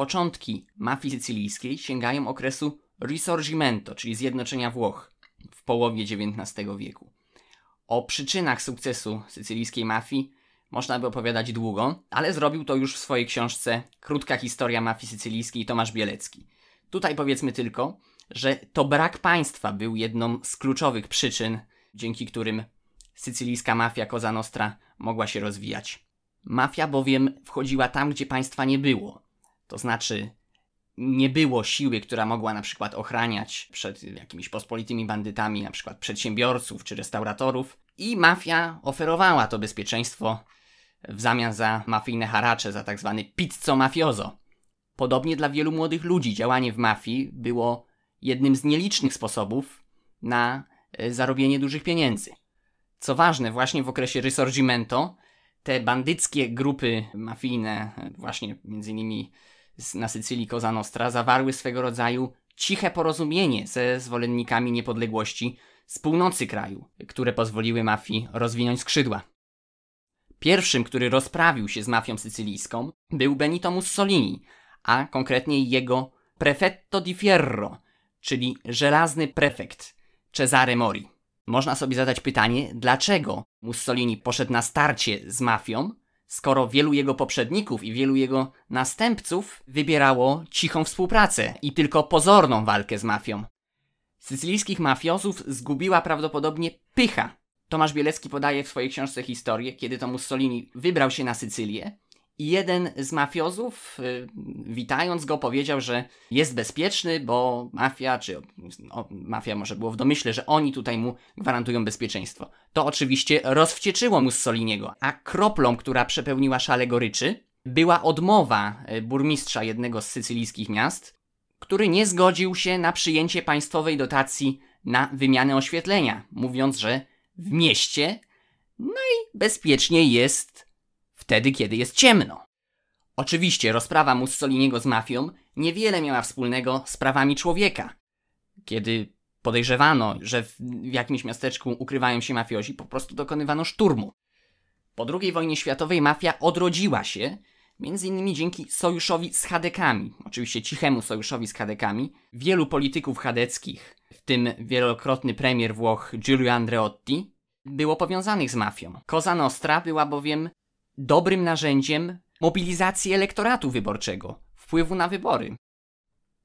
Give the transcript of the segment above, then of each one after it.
Początki mafii sycylijskiej sięgają okresu Risorgimento, czyli zjednoczenia Włoch w połowie XIX wieku. O przyczynach sukcesu sycylijskiej mafii można by opowiadać długo, ale zrobił to już w swojej książce Krótka historia mafii sycylijskiej Tomasz Bielecki. Tutaj powiedzmy tylko, że to brak państwa był jedną z kluczowych przyczyn, dzięki którym sycylijska mafia koza Nostra mogła się rozwijać. Mafia bowiem wchodziła tam, gdzie państwa nie było. To znaczy, nie było siły, która mogła na przykład ochraniać przed jakimiś pospolitymi bandytami, na przykład przedsiębiorców czy restauratorów, i mafia oferowała to bezpieczeństwo w zamian za mafijne haracze, za tak zwany pizzo mafiozo. Podobnie dla wielu młodych ludzi działanie w mafii było jednym z nielicznych sposobów na e, zarobienie dużych pieniędzy. Co ważne, właśnie w okresie Risorgimento te bandyckie grupy mafijne, e, właśnie między innymi na Sycylii Cosa Nostra zawarły swego rodzaju ciche porozumienie ze zwolennikami niepodległości z północy kraju, które pozwoliły mafii rozwinąć skrzydła. Pierwszym, który rozprawił się z mafią sycylijską, był Benito Mussolini, a konkretnie jego prefetto di Fierro, czyli żelazny prefekt Cesare Mori. Można sobie zadać pytanie, dlaczego Mussolini poszedł na starcie z mafią, skoro wielu jego poprzedników i wielu jego następców wybierało cichą współpracę i tylko pozorną walkę z mafią. Sycylijskich mafiozów zgubiła prawdopodobnie pycha. Tomasz Bielecki podaje w swojej książce historię, kiedy to Mussolini wybrał się na Sycylię, i jeden z mafiozów, y, witając go, powiedział, że jest bezpieczny, bo mafia, czy no, mafia może było w domyśle, że oni tutaj mu gwarantują bezpieczeństwo. To oczywiście rozwścieczyło Mussoliniego, a kroplą, która przepełniła szale goryczy, była odmowa y, burmistrza jednego z sycylijskich miast, który nie zgodził się na przyjęcie państwowej dotacji na wymianę oświetlenia, mówiąc, że w mieście najbezpieczniej jest wtedy, kiedy jest ciemno. Oczywiście rozprawa Mussoliniego z mafią niewiele miała wspólnego z prawami człowieka. Kiedy podejrzewano, że w, jakimś miasteczku ukrywają się mafiozi, po prostu dokonywano szturmu. Po II wojnie światowej mafia odrodziła się, między innymi dzięki sojuszowi z Hadekami, oczywiście cichemu sojuszowi z Hadekami, wielu polityków hadeckich, w tym wielokrotny premier Włoch Giulio Andreotti, było powiązanych z mafią. Cosa Nostra była bowiem dobrym narzędziem mobilizacji elektoratu wyborczego, wpływu na wybory.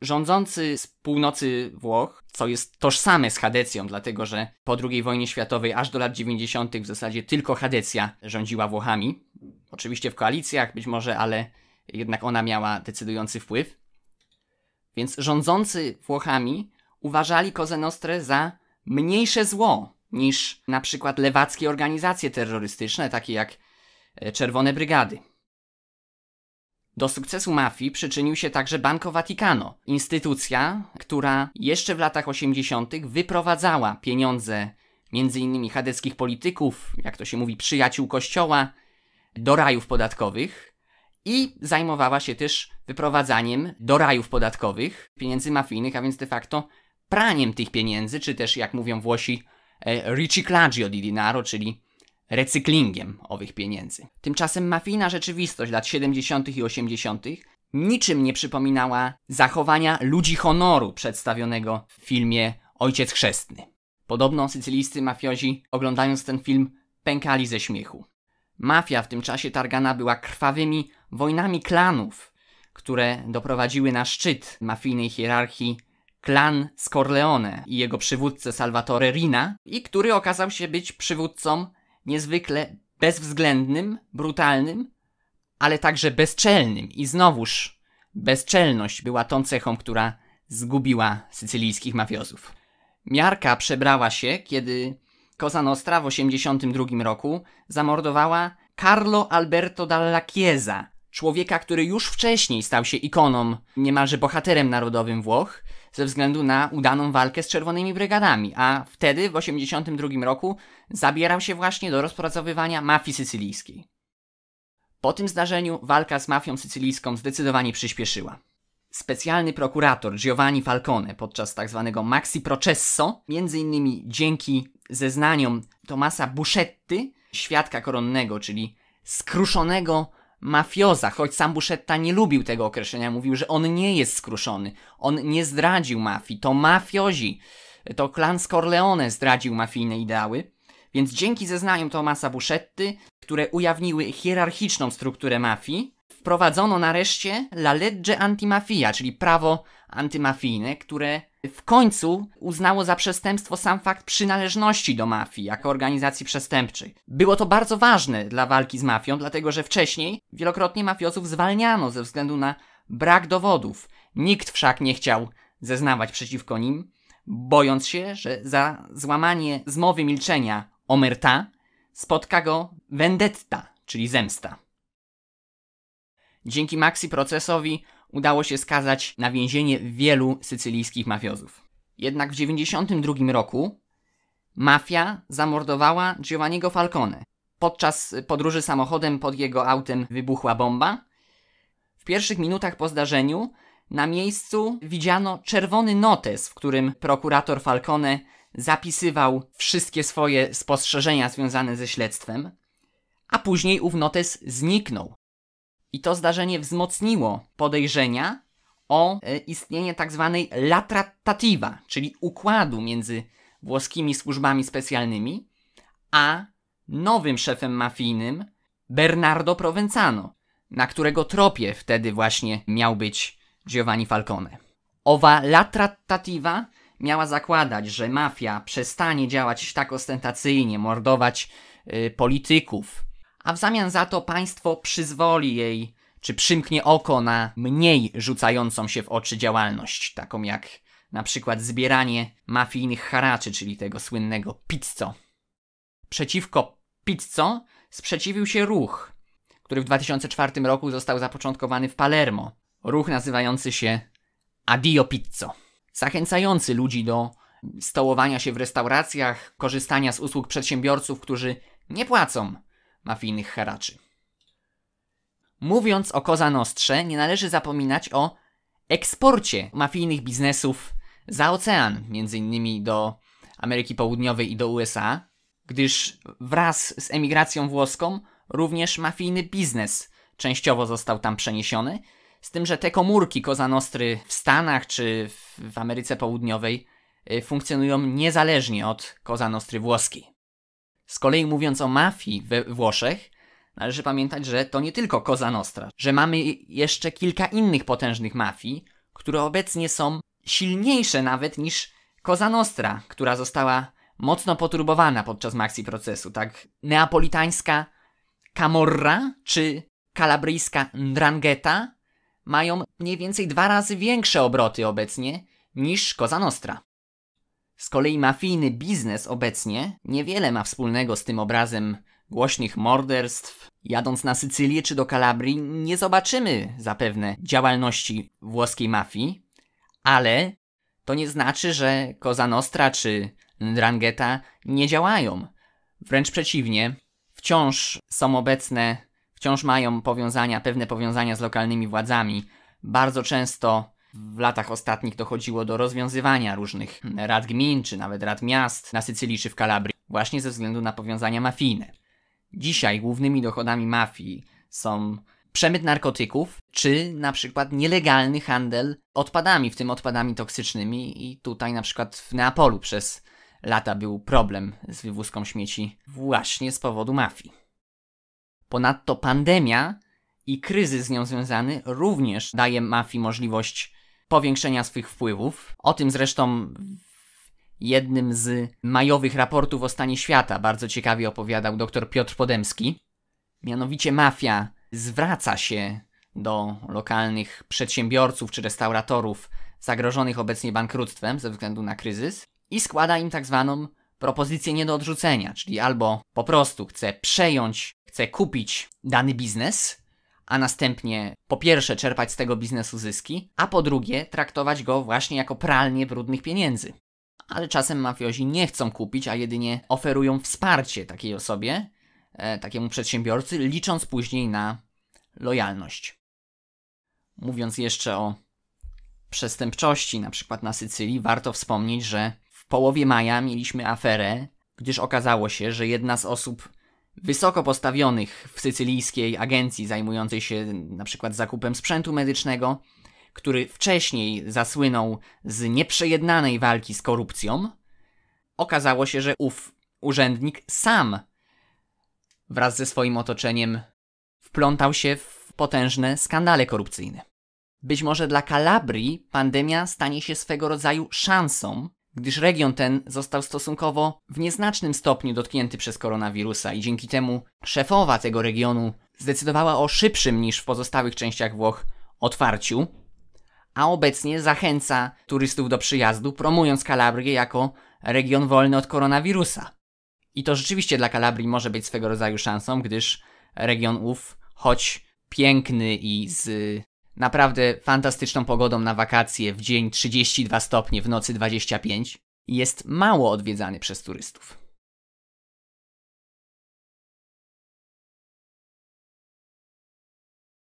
Rządzący z północy Włoch, co jest tożsame z Hadecją, dlatego że po II wojnie światowej aż do lat 90. w zasadzie tylko Hadecja rządziła Włochami. Oczywiście w koalicjach być może, ale jednak ona miała decydujący wpływ. Więc rządzący Włochami uważali Cosa za mniejsze zło niż na przykład lewackie organizacje terrorystyczne, takie jak E, Czerwone Brygady. Do sukcesu mafii przyczynił się także Banco Vaticano, instytucja, która jeszcze w latach 80. wyprowadzała pieniądze m.in. chadeckich polityków, jak to się mówi, przyjaciół kościoła, do rajów podatkowych i zajmowała się też wyprowadzaniem do rajów podatkowych pieniędzy mafijnych, a więc de facto praniem tych pieniędzy, czy też jak mówią Włosi, e, riciclaggio di dinaro, czyli recyklingiem owych pieniędzy. Tymczasem mafijna rzeczywistość lat 70. i 80. niczym nie przypominała zachowania ludzi honoru przedstawionego w filmie Ojciec Chrzestny. Podobno sycylijscy mafiozi, oglądając ten film, pękali ze śmiechu. Mafia w tym czasie targana była krwawymi wojnami klanów, które doprowadziły na szczyt mafijnej hierarchii klan Scorleone i jego przywódcę Salvatore Rina, i który okazał się być przywódcą niezwykle bezwzględnym, brutalnym, ale także bezczelnym. I znowuż bezczelność była tą cechą, która zgubiła sycylijskich mafiozów. Miarka przebrała się, kiedy Cosa Nostra w 1982 roku zamordowała Carlo Alberto Dalla Chiesa, człowieka, który już wcześniej stał się ikoną, niemalże bohaterem narodowym Włoch, ze względu na udaną walkę z czerwonymi brygadami, a wtedy, w 1982 roku, zabierał się właśnie do rozpracowywania mafii sycylijskiej. Po tym zdarzeniu walka z mafią sycylijską zdecydowanie przyspieszyła. Specjalny prokurator Giovanni Falcone podczas tzw. Tak maxi processo, między innymi dzięki zeznaniom Tomasa Buschetti, świadka koronnego, czyli skruszonego mafioza, choć sam Buszetta nie lubił tego określenia, mówił, że on nie jest skruszony, on nie zdradził mafii, to mafiozi, to klan Corleone zdradził mafijne ideały, więc dzięki zeznaniom Tomasa Buszetty, które ujawniły hierarchiczną strukturę mafii, wprowadzono nareszcie la legge antimafia, czyli prawo antymafijne, które w końcu uznało za przestępstwo sam fakt przynależności do mafii jako organizacji przestępczej. Było to bardzo ważne dla walki z mafią, dlatego że wcześniej wielokrotnie mafiozów zwalniano ze względu na brak dowodów. Nikt wszak nie chciał zeznawać przeciwko nim, bojąc się, że za złamanie zmowy milczenia omerta spotka go vendetta, czyli zemsta. Dzięki maxi procesowi udało się skazać na więzienie wielu sycylijskich mafiozów. Jednak w 1992 roku mafia zamordowała Giovanniego Falcone. Podczas podróży samochodem pod jego autem wybuchła bomba. W pierwszych minutach po zdarzeniu na miejscu widziano czerwony notes, w którym prokurator Falcone zapisywał wszystkie swoje spostrzeżenia związane ze śledztwem, a później ów notes zniknął. I to zdarzenie wzmocniło podejrzenia o e, istnienie tzw. Tak latrattativa, czyli układu między włoskimi służbami specjalnymi a nowym szefem mafijnym Bernardo Provenzano, na którego tropie wtedy właśnie miał być Giovanni Falcone. Owa latrattativa miała zakładać, że mafia przestanie działać tak ostentacyjnie, mordować y, polityków, a w zamian za to państwo przyzwoli jej, czy przymknie oko na mniej rzucającą się w oczy działalność, taką jak na przykład zbieranie mafijnych haraczy, czyli tego słynnego pizzo. Przeciwko pizzo sprzeciwił się ruch, który w 2004 roku został zapoczątkowany w Palermo. Ruch nazywający się Adio Pizzo, zachęcający ludzi do stołowania się w restauracjach, korzystania z usług przedsiębiorców, którzy nie płacą mafijnych haraczy. Mówiąc o Koza Nostrze, nie należy zapominać o eksporcie mafijnych biznesów za ocean, między innymi do Ameryki Południowej i do USA, gdyż wraz z emigracją włoską również mafijny biznes częściowo został tam przeniesiony, z tym, że te komórki Kozanostry w Stanach czy w Ameryce Południowej y, funkcjonują niezależnie od Kozanostry włoskiej. Z kolei mówiąc o mafii we Włoszech, należy pamiętać, że to nie tylko Cosa Nostra, że mamy jeszcze kilka innych potężnych mafii, które obecnie są silniejsze nawet niż Cosa Nostra, która została mocno poturbowana podczas maxi procesu, tak? Neapolitańska Camorra czy kalabryjska Ndrangheta mają mniej więcej dwa razy większe obroty obecnie niż Cosa Nostra. Z kolei mafijny biznes obecnie niewiele ma wspólnego z tym obrazem głośnych morderstw. Jadąc na Sycylię czy do Kalabrii nie zobaczymy zapewne działalności włoskiej mafii, ale to nie znaczy, że Cosa Nostra czy Ndrangheta nie działają. Wręcz przeciwnie, wciąż są obecne, wciąż mają powiązania, pewne powiązania z lokalnymi władzami. Bardzo często w latach ostatnich dochodziło do rozwiązywania różnych rad gmin, czy nawet rad miast na Sycylii czy w Kalabrii, właśnie ze względu na powiązania mafijne. Dzisiaj głównymi dochodami mafii są przemyt narkotyków, czy na przykład nielegalny handel odpadami, w tym odpadami toksycznymi i tutaj na przykład w Neapolu przez lata był problem z wywózką śmieci właśnie z powodu mafii. Ponadto pandemia i kryzys z nią związany również daje mafii możliwość powiększenia swych wpływów. O tym zresztą jednym z majowych raportów o stanie świata bardzo ciekawie opowiadał dr Piotr Podemski. Mianowicie mafia zwraca się do lokalnych przedsiębiorców czy restauratorów zagrożonych obecnie bankructwem ze względu na kryzys i składa im tak zwaną propozycję nie do odrzucenia, czyli albo po prostu chce przejąć, chce kupić dany biznes, a następnie po pierwsze czerpać z tego biznesu zyski, a po drugie traktować go właśnie jako pralnię brudnych pieniędzy. Ale czasem mafiozi nie chcą kupić, a jedynie oferują wsparcie takiej osobie, e, takiemu przedsiębiorcy, licząc później na lojalność. Mówiąc jeszcze o przestępczości, na przykład na Sycylii, warto wspomnieć, że w połowie maja mieliśmy aferę, gdyż okazało się, że jedna z osób wysoko postawionych w sycylijskiej agencji zajmującej się na przykład zakupem sprzętu medycznego, który wcześniej zasłynął z nieprzejednanej walki z korupcją, okazało się, że ów urzędnik sam wraz ze swoim otoczeniem wplątał się w potężne skandale korupcyjne. Być może dla Kalabrii pandemia stanie się swego rodzaju szansą gdyż region ten został stosunkowo w nieznacznym stopniu dotknięty przez koronawirusa i dzięki temu szefowa tego regionu zdecydowała o szybszym niż w pozostałych częściach Włoch otwarciu, a obecnie zachęca turystów do przyjazdu, promując Kalabrię jako region wolny od koronawirusa. I to rzeczywiście dla Kalabrii może być swego rodzaju szansą, gdyż region ów, choć piękny i z naprawdę fantastyczną pogodą na wakacje w dzień 32 stopnie, w nocy 25, jest mało odwiedzany przez turystów.